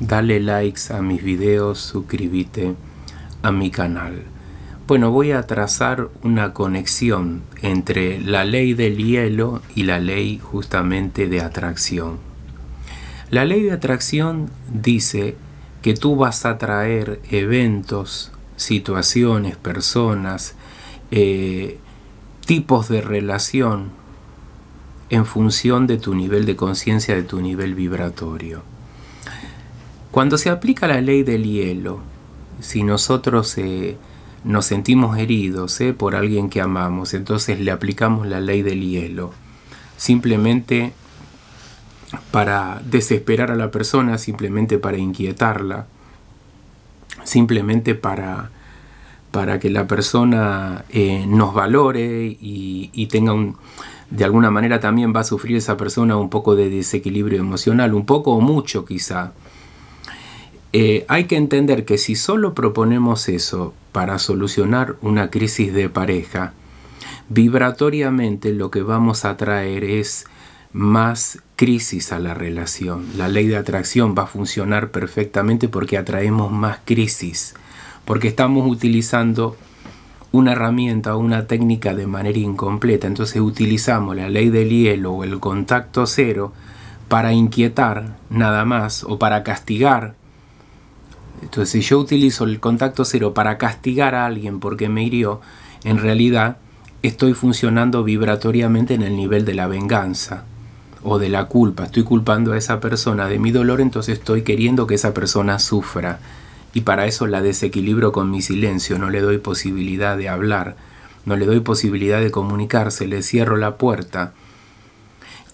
dale likes a mis videos, suscríbete a mi canal. Bueno, voy a trazar una conexión entre la ley del hielo y la ley justamente de atracción. La ley de atracción dice que tú vas a traer eventos, situaciones, personas, eh, tipos de relación en función de tu nivel de conciencia, de tu nivel vibratorio. Cuando se aplica la ley del hielo, si nosotros eh, nos sentimos heridos eh, por alguien que amamos, entonces le aplicamos la ley del hielo, simplemente para desesperar a la persona, simplemente para inquietarla, simplemente para, para que la persona eh, nos valore y, y tenga un, de alguna manera también va a sufrir esa persona un poco de desequilibrio emocional, un poco o mucho quizá. Eh, hay que entender que si solo proponemos eso para solucionar una crisis de pareja, vibratoriamente lo que vamos a traer es más crisis a la relación. La ley de atracción va a funcionar perfectamente porque atraemos más crisis, porque estamos utilizando una herramienta o una técnica de manera incompleta. Entonces utilizamos la ley del hielo o el contacto cero para inquietar nada más o para castigar entonces, si yo utilizo el contacto cero para castigar a alguien porque me hirió, en realidad estoy funcionando vibratoriamente en el nivel de la venganza o de la culpa. Estoy culpando a esa persona de mi dolor, entonces estoy queriendo que esa persona sufra. Y para eso la desequilibro con mi silencio, no le doy posibilidad de hablar, no le doy posibilidad de comunicarse, le cierro la puerta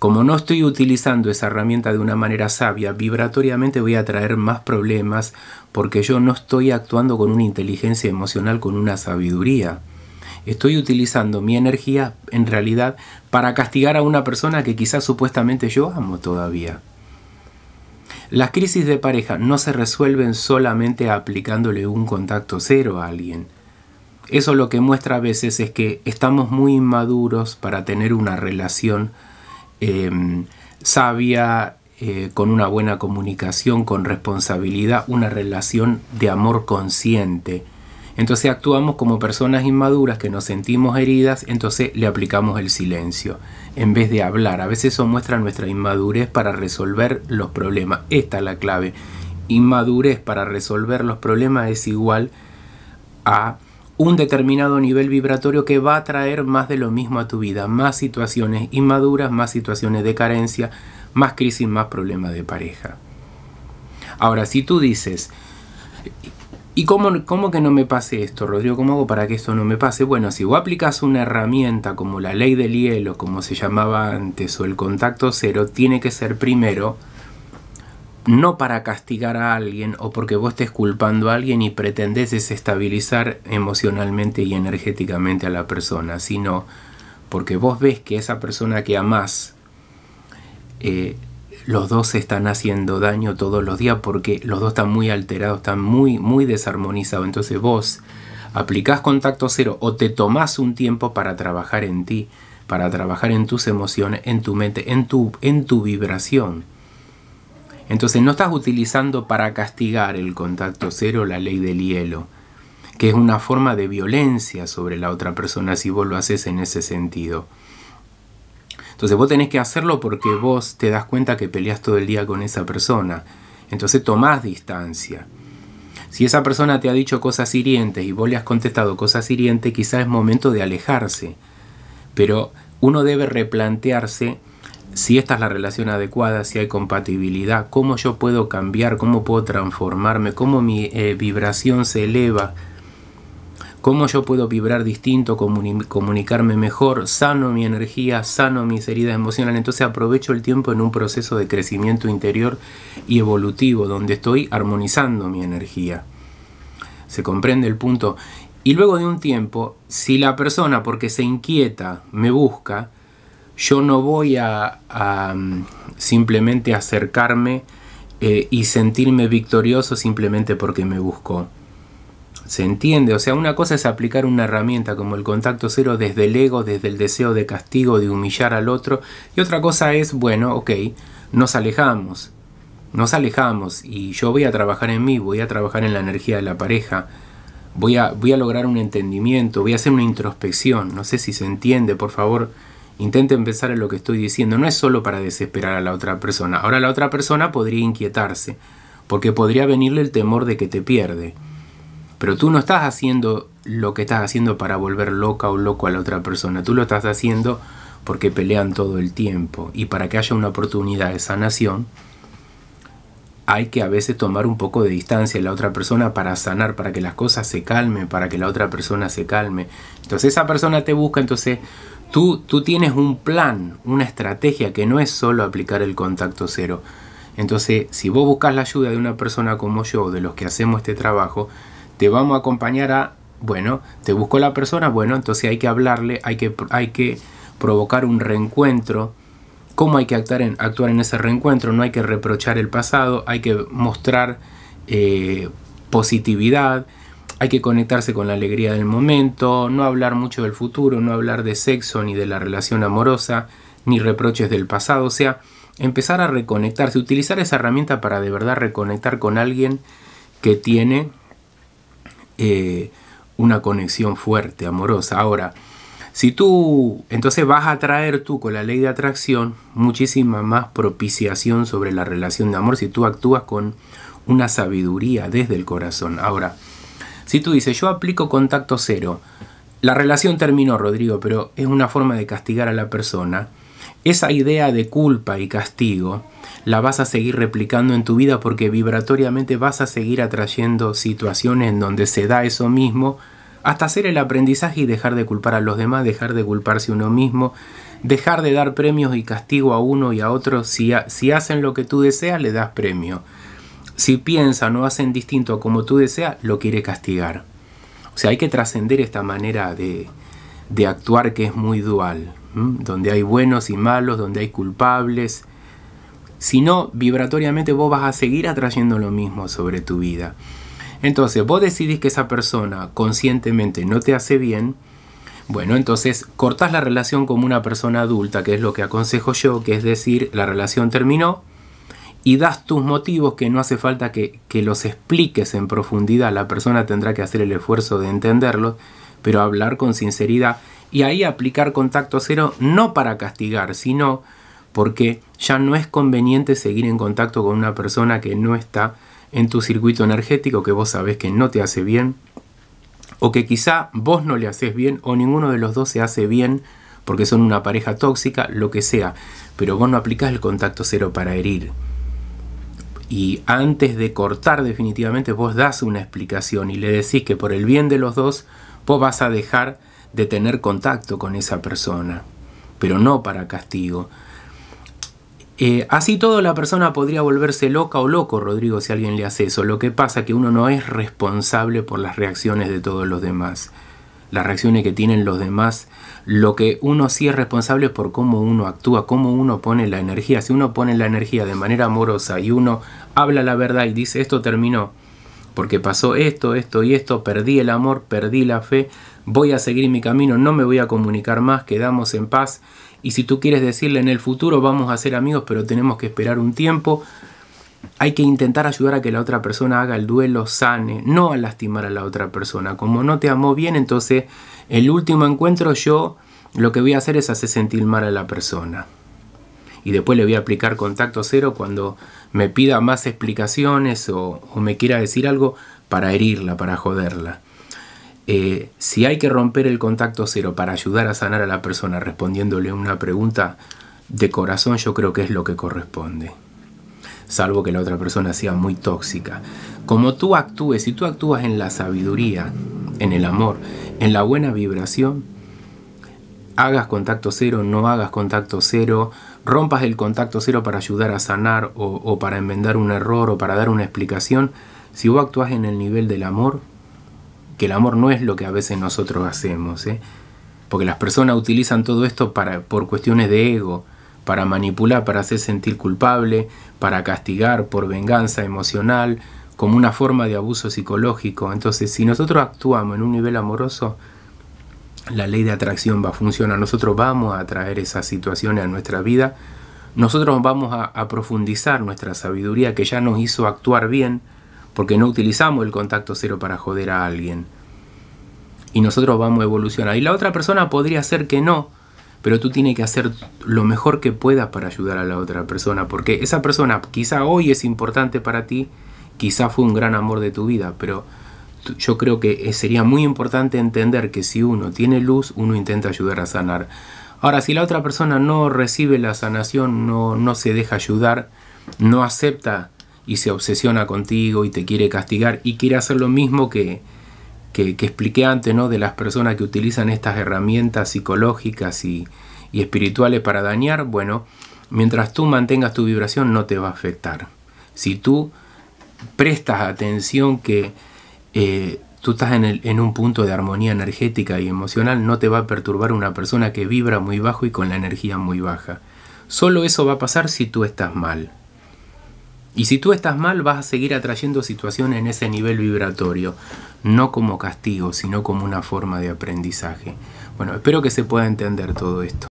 como no estoy utilizando esa herramienta de una manera sabia, vibratoriamente voy a traer más problemas porque yo no estoy actuando con una inteligencia emocional, con una sabiduría. Estoy utilizando mi energía en realidad para castigar a una persona que quizás supuestamente yo amo todavía. Las crisis de pareja no se resuelven solamente aplicándole un contacto cero a alguien. Eso lo que muestra a veces es que estamos muy inmaduros para tener una relación Em, sabia, eh, con una buena comunicación, con responsabilidad, una relación de amor consciente. Entonces actuamos como personas inmaduras que nos sentimos heridas, entonces le aplicamos el silencio en vez de hablar. A veces eso muestra nuestra inmadurez para resolver los problemas. Esta es la clave. Inmadurez para resolver los problemas es igual a un determinado nivel vibratorio que va a traer más de lo mismo a tu vida, más situaciones inmaduras, más situaciones de carencia, más crisis, más problemas de pareja. Ahora, si tú dices, ¿y cómo, que no me pase esto, Rodrigo? ¿Cómo hago para que esto no me pase? Bueno, si vos aplicas una herramienta como la ley del hielo, como se llamaba antes, o el contacto cero, tiene que ser primero no para castigar a alguien o porque vos estés culpando a alguien y pretendés desestabilizar emocionalmente y energéticamente a la persona, sino porque vos ves que esa persona que amás, eh, los dos se están haciendo daño todos los días porque los dos están muy alterados, están muy, muy desarmonizados. Entonces vos aplicás contacto cero o te tomás un tiempo para trabajar en ti, para trabajar en tus emociones, en tu mente, en tu, en tu vibración entonces no estás utilizando para castigar el contacto cero la ley del hielo, que es una forma de violencia sobre la otra persona si vos lo haces en ese sentido. Entonces vos tenés que hacerlo porque vos te das cuenta que peleas todo el día con esa persona. Entonces tomás distancia. Si esa persona te ha dicho cosas hirientes y vos le has contestado cosas hirientes, quizás es momento de alejarse. Pero uno debe replantearse si esta es la relación adecuada, si hay compatibilidad, cómo yo puedo cambiar, cómo puedo transformarme, cómo mi eh, vibración se eleva, cómo yo puedo vibrar distinto, comunicarme mejor, sano mi energía, sano mis heridas emocionales. Entonces aprovecho el tiempo en un proceso de crecimiento interior y evolutivo, donde estoy armonizando mi energía. ¿Se comprende el punto? Y luego de un tiempo, si la persona, porque se inquieta, me busca, yo no voy a, mm, simplemente acercarme eh, y sentirme victorioso simplemente porque me busco ¿Se entiende? O sea, una cosa es aplicar una herramienta como el contacto cero desde el ego, desde el deseo de castigo, de humillar al otro. Y otra cosa es, bueno, ok, nos alejamos. Nos alejamos y yo voy a trabajar en mí, voy a trabajar en la energía de la pareja. Voy a, voy a lograr un entendimiento, voy a hacer una introspección. No sé si se entiende, por favor Intente empezar en lo que estoy diciendo. No es solo para desesperar a la otra persona. Ahora la otra persona podría inquietarse, porque podría venirle el temor de que te pierde. Pero tú no estás haciendo lo que estás haciendo para volver loca o loco a la otra persona. Tú lo estás haciendo porque pelean todo el tiempo. Y para que haya una oportunidad de sanación, hay que a veces tomar un poco de distancia en la otra persona para sanar, para que las cosas se calmen, para que la otra persona se calme. Entonces esa persona te busca, entonces Tú, tienes un plan, una estrategia que no es solo aplicar el contacto cero. Entonces, si vos buscas la ayuda de una persona como yo, de los que hacemos este trabajo, te vamos a acompañar a, bueno, te busco la persona, bueno, entonces hay que hablarle, hay que, hay que provocar un reencuentro, cómo hay que actuar en, actuar en ese reencuentro, no hay que reprochar el pasado, hay que mostrar eh, positividad, hay que conectarse con la alegría del momento, no hablar mucho del futuro, no hablar de sexo ni de la relación amorosa, ni reproches del pasado, o sea, empezar a reconectarse, utilizar esa herramienta para de verdad reconectar con alguien que tiene eh, una conexión fuerte, amorosa. Ahora, si tú entonces vas a traer tú con la ley de atracción muchísima más propiciación sobre la relación de amor, si tú actúas con una sabiduría desde el corazón. Ahora, si tú dices, yo aplico contacto cero, la relación terminó, Rodrigo, pero es una forma de castigar a la persona, esa idea de culpa y castigo la vas a seguir replicando en tu vida porque vibratoriamente vas a seguir atrayendo situaciones en donde se da eso mismo hasta hacer el aprendizaje y dejar de culpar a los demás, dejar de culparse uno mismo, dejar de dar premios y castigo a uno y a otro. Si, si hacen lo que tú deseas, le das premio. Si piensan o hacen distinto a como tú deseas, lo quiere castigar. O sea, hay que trascender esta manera de, de actuar que es muy dual, donde hay buenos y malos, donde hay culpables. Si no, vibratoriamente vos vas a seguir atrayendo lo mismo sobre tu vida. Entonces, vos decidís que esa persona conscientemente no te hace bien, bueno, entonces cortás la relación como una persona adulta, que es lo que aconsejo yo, que es decir, la relación terminó, y das tus motivos que no hace falta que, los expliques en profundidad, la persona tendrá que hacer el esfuerzo de entenderlos, pero hablar con sinceridad y ahí aplicar contacto cero no para castigar, sino porque ya no es conveniente seguir en contacto con una persona que no está en tu circuito energético, que vos sabés que no te hace bien, o que quizá vos no le haces bien, o ninguno de los dos se hace bien porque son una pareja tóxica, lo que sea, pero vos no aplicás el contacto cero para herir y antes de cortar definitivamente vos das una explicación y le decís que por el bien de los dos vos vas a dejar de tener contacto con esa persona, pero no para castigo. Eh, así todo la persona podría volverse loca o loco, Rodrigo, si alguien le hace eso. Lo que pasa es que uno no es responsable por las reacciones de todos los demás las reacciones que tienen los demás. Lo que uno sí es responsable es por cómo uno actúa, cómo uno pone la energía. Si uno pone la energía de manera amorosa y uno habla la verdad y dice esto terminó, porque pasó esto, esto y esto, perdí el amor, perdí la fe, voy a seguir mi camino, no me voy a comunicar más, quedamos en paz. Y si tú quieres decirle en el futuro vamos a ser amigos, pero tenemos que esperar un tiempo, hay que intentar ayudar a que la otra persona haga el duelo sane, no a lastimar a la otra persona. Como no te amó bien, entonces el último encuentro yo lo que voy a hacer es hacer sentir mal a la persona. Y después le voy a aplicar contacto cero cuando me pida más explicaciones o, me quiera decir algo para herirla, para joderla. Eh, si hay que romper el contacto cero para ayudar a sanar a la persona respondiéndole una pregunta de corazón, yo creo que es lo que corresponde salvo que la otra persona sea muy tóxica. Como tú actúes, si tú actúas en la sabiduría, en el amor, en la buena vibración, hagas contacto cero, no hagas contacto cero, rompas el contacto cero para ayudar a sanar o, para enmendar un error o para dar una explicación, si vos actúas en el nivel del amor, que el amor no es lo que a veces nosotros hacemos, ¿eh? porque las personas utilizan todo esto para, por cuestiones de ego, para manipular, para hacer sentir culpable, para castigar por venganza emocional, como una forma de abuso psicológico. Entonces, si nosotros actuamos en un nivel amoroso, la ley de atracción va a funcionar. Nosotros vamos a atraer esas situaciones a nuestra vida. Nosotros vamos a, profundizar nuestra sabiduría que ya nos hizo actuar bien, porque no utilizamos el contacto cero para joder a alguien. Y nosotros vamos a evolucionar. Y la otra persona podría ser que no, pero tú tienes que hacer lo mejor que puedas para ayudar a la otra persona, porque esa persona quizá hoy es importante para ti, quizá fue un gran amor de tu vida, pero yo creo que eh, sería muy importante entender que si uno tiene luz, uno intenta ayudar a sanar. Ahora, si la otra persona no recibe la sanación, no, no se deja ayudar, no acepta y se obsesiona contigo y te quiere castigar y quiere hacer lo mismo que, que, expliqué antes, ¿no? De las personas que utilizan estas herramientas psicológicas y, espirituales para dañar, bueno, mientras tú mantengas tu vibración no te va a afectar. Si tú prestas atención que eh, tú estás en, en, un punto de armonía energética y emocional, no te va a perturbar una persona que vibra muy bajo y con la energía muy baja. Solo eso va a pasar si tú estás mal. Y si tú estás mal, vas a seguir atrayendo situaciones en ese nivel vibratorio, no como castigo, sino como una forma de aprendizaje. Bueno, espero que se pueda entender todo esto.